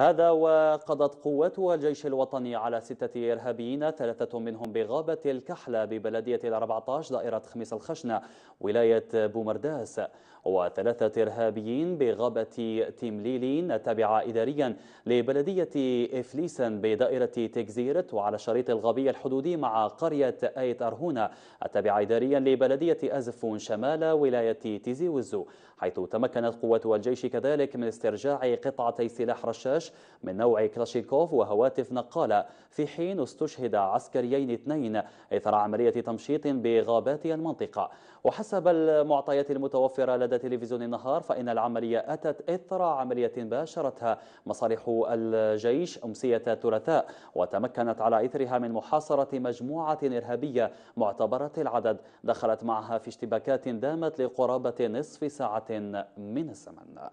هذا وقضت قوات الجيش الوطني على ستة إرهابيين ثلاثة منهم بغابة الكحلة الأربعتاش ال14 دائرة خميس الخشنة ولاية بومرداس وثلاثة إرهابيين بغابة تيمليلين تابعة إداريا لبلدية إفليسن بدائرة تكزيرت وعلى شريط الغابية الحدودي مع قرية آيت أرهونة التابعة إداريا لبلدية أزفون شمال ولاية تيزي وزو حيث تمكنت قوات الجيش كذلك من استرجاع قطعتي سلاح رشاش من نوع كلاشيكوف وهواتف نقالة في حين استشهد عسكريين اثنين إثر عملية تمشيط بغابات المنطقة وحسب المعطيات المتوفرة لدى تلفزيون النهار فإن العملية أتت إثر عملية باشرتها مصالح الجيش أمسية الثلاثاء وتمكنت على إثرها من محاصرة مجموعة إرهابية معتبرة العدد دخلت معها في اشتباكات دامت لقرابة نصف ساعة من الزمن